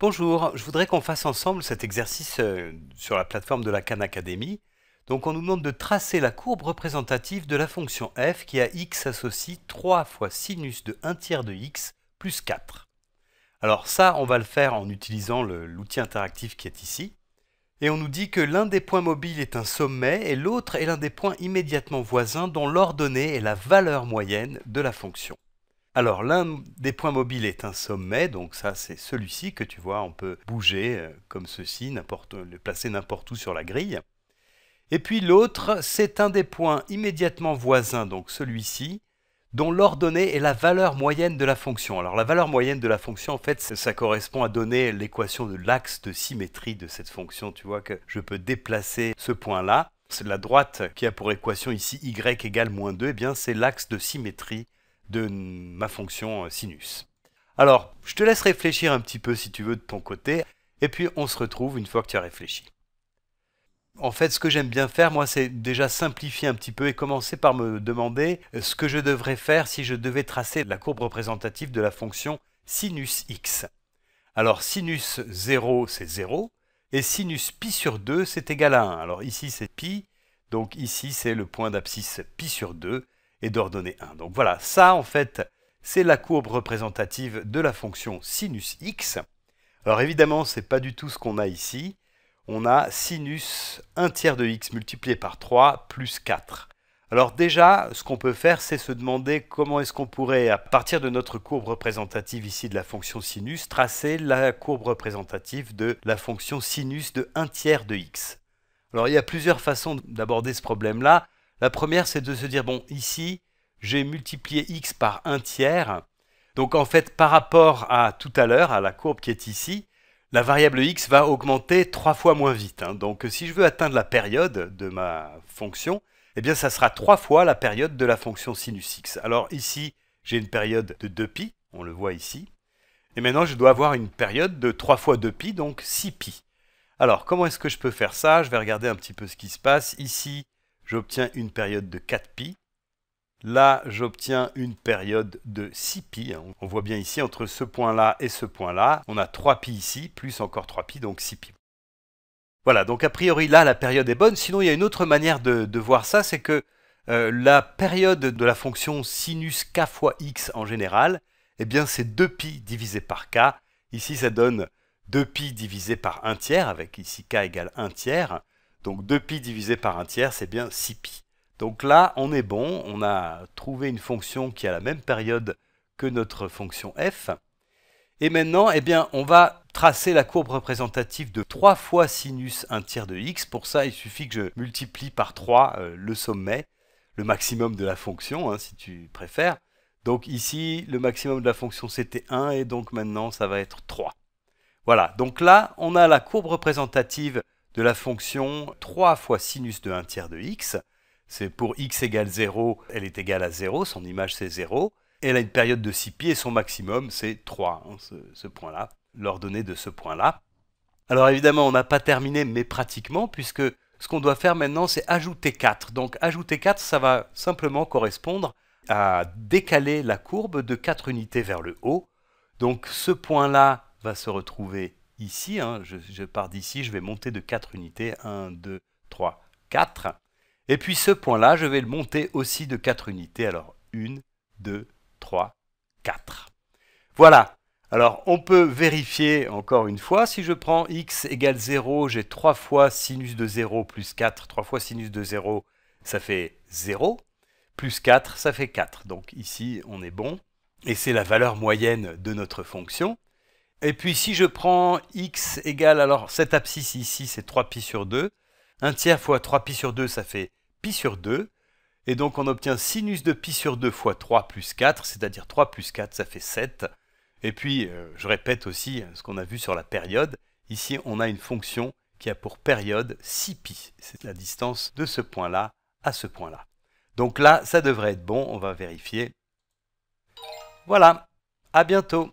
Bonjour, je voudrais qu'on fasse ensemble cet exercice euh, sur la plateforme de la Khan Academy. Donc on nous demande de tracer la courbe représentative de la fonction f qui à x associe 3 fois sinus de 1 tiers de x plus 4. Alors ça, on va le faire en utilisant l'outil interactif qui est ici. Et on nous dit que l'un des points mobiles est un sommet et l'autre est l'un des points immédiatement voisins dont l'ordonnée est la valeur moyenne de la fonction. Alors l'un des points mobiles est un sommet, donc ça c'est celui-ci que tu vois, on peut bouger euh, comme ceci, euh, le placer n'importe où sur la grille. Et puis l'autre, c'est un des points immédiatement voisins, donc celui-ci, dont l'ordonnée est la valeur moyenne de la fonction. Alors la valeur moyenne de la fonction, en fait, ça correspond à donner l'équation de l'axe de symétrie de cette fonction. Tu vois que je peux déplacer ce point-là. C'est la droite qui a pour équation ici y égale moins 2, et eh bien c'est l'axe de symétrie de ma fonction euh, sinus. Alors, je te laisse réfléchir un petit peu si tu veux de ton côté, et puis on se retrouve une fois que tu as réfléchi. En fait, ce que j'aime bien faire, moi, c'est déjà simplifier un petit peu et commencer par me demander euh, ce que je devrais faire si je devais tracer la courbe représentative de la fonction sinus x. Alors, sinus 0, c'est 0, et sinus pi sur 2, c'est égal à 1. Alors ici, c'est pi, donc ici, c'est le point d'abscisse pi sur 2, et d'ordonner 1. Donc voilà, ça en fait, c'est la courbe représentative de la fonction sinus x. Alors évidemment, ce n'est pas du tout ce qu'on a ici. On a sinus 1 tiers de x multiplié par 3 plus 4. Alors déjà, ce qu'on peut faire, c'est se demander comment est-ce qu'on pourrait, à partir de notre courbe représentative ici de la fonction sinus, tracer la courbe représentative de la fonction sinus de 1 tiers de x. Alors il y a plusieurs façons d'aborder ce problème-là. La première, c'est de se dire, bon, ici, j'ai multiplié x par un tiers. Donc en fait, par rapport à tout à l'heure, à la courbe qui est ici, la variable x va augmenter trois fois moins vite. Hein. Donc si je veux atteindre la période de ma fonction, eh bien ça sera trois fois la période de la fonction sinus x. Alors ici, j'ai une période de 2π, on le voit ici. Et maintenant, je dois avoir une période de 3 fois 2π, donc 6π. Alors, comment est-ce que je peux faire ça Je vais regarder un petit peu ce qui se passe. Ici, j'obtiens une période de 4π. Là, j'obtiens une période de 6π. Hein. On voit bien ici, entre ce point-là et ce point-là, on a 3π ici, plus encore 3π, donc 6π. Voilà, donc a priori, là, la période est bonne. Sinon, il y a une autre manière de, voir ça, c'est que euh, la période de la fonction sinus k fois x en général, eh bien, c'est 2π divisé par k. Ici, ça donne 2π divisé par 1 tiers, avec ici k égale 1 tiers. Donc 2π divisé par 1 tiers, c'est bien 6π. Donc là, on est bon, on a trouvé une fonction qui a la même période que notre fonction f. Et maintenant, eh bien, on va tracer la courbe représentative de 3 fois sinus 1 tiers de x. Pour ça, il suffit que je multiplie par 3 euh, le sommet, le maximum de la fonction, hein, si tu préfères. Donc ici, le maximum de la fonction, c'était 1, et donc maintenant, ça va être 3. Voilà, donc là, on a la courbe représentative de la fonction 3 fois sinus de 1 tiers de x. C'est pour x égale 0, elle est égale à 0, son image c'est 0. elle a une période de 6 π et son maximum c'est 3, hein, ce, ce point-là, l'ordonnée de ce point-là. Alors évidemment, on n'a pas terminé, mais pratiquement, puisque ce qu'on doit faire maintenant, c'est ajouter 4. Donc ajouter 4, ça va simplement correspondre à décaler la courbe de 4 unités vers le haut. Donc ce point-là va se retrouver ici. Hein, je, je pars d'ici, je vais monter de 4 unités. 1, 2, 3, 4. Et puis ce point-là, je vais le monter aussi de 4 unités. Alors 1, 2, 3, 4. Voilà. Alors on peut vérifier encore une fois. Si je prends x égale 0, j'ai 3 fois sinus de 0 plus 4. 3 fois sinus de 0, ça fait 0. Plus 4, ça fait 4. Donc ici, on est bon. Et c'est la valeur moyenne de notre fonction. Et puis si je prends x égale, alors cette abscisse ici, c'est 3 pi sur 2. 1 tiers fois 3 pi sur 2, ça fait pi sur 2. Et donc on obtient sinus de pi sur 2 fois 3 plus 4, c'est-à-dire 3 plus 4, ça fait 7. Et puis, euh, je répète aussi hein, ce qu'on a vu sur la période. Ici, on a une fonction qui a pour période 6 pi C'est la distance de ce point-là à ce point-là. Donc là, ça devrait être bon. On va vérifier. Voilà. À bientôt.